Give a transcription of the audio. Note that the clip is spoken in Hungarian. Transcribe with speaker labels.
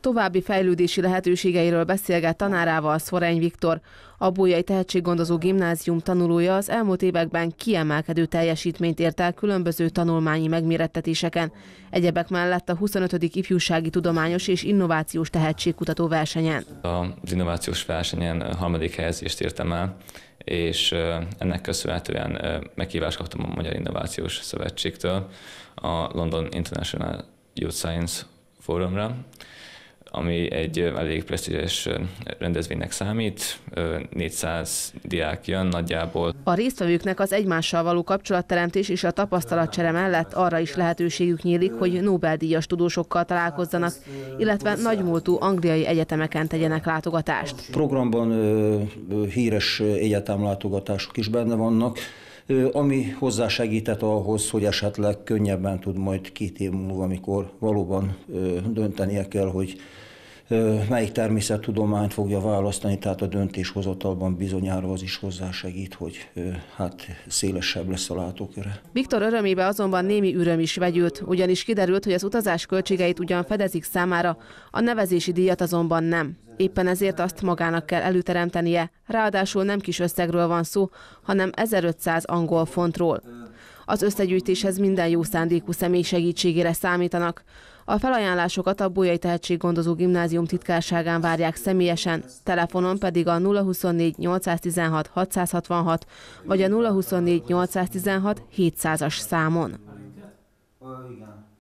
Speaker 1: További fejlődési lehetőségeiről beszélget tanárával Szorány Viktor. A Bójai Tehetséggondozó Gimnázium tanulója az elmúlt években kiemelkedő teljesítményt ért el különböző tanulmányi megmérettetéseken. Egyebek mellett a 25. Ifjúsági Tudományos és Innovációs Tehetségkutató versenyen.
Speaker 2: Az innovációs versenyen harmadik helyezést értem el, és ennek köszönhetően meghívást kaptam a Magyar Innovációs Szövetségtől a London International Youth Science Forumra, ami egy elég presztízes rendezvénynek számít, 400 diák jön nagyjából.
Speaker 1: A résztvevőknek az egymással való kapcsolatteremtés és a tapasztalatcsere mellett arra is lehetőségük nyílik, hogy Nobel-díjas tudósokkal találkozzanak, illetve nagymúltú angliai egyetemeken tegyenek látogatást. A
Speaker 3: programban híres egyetemlátogatások is benne vannak, ami hozzásegített ahhoz, hogy esetleg könnyebben tud majd két év múlva, amikor valóban döntenie kell, hogy melyik természettudományt fogja választani, tehát a döntéshozatalban bizonyára az is hozzásegít, hogy hát szélesebb lesz a látóköre.
Speaker 1: Viktor örömébe azonban némi üröm is vegyült, ugyanis kiderült, hogy az utazás költségeit ugyan fedezik számára, a nevezési díjat azonban nem. Éppen ezért azt magának kell előteremtenie, ráadásul nem kis összegről van szó, hanem 1500 angol fontról. Az összegyűjtéshez minden jó szándékú személy segítségére számítanak. A felajánlásokat a Bolyai Tehetséggondozó Gimnázium titkárságán várják személyesen, telefonon pedig a 024 816 666 vagy a 024 816 700-as számon.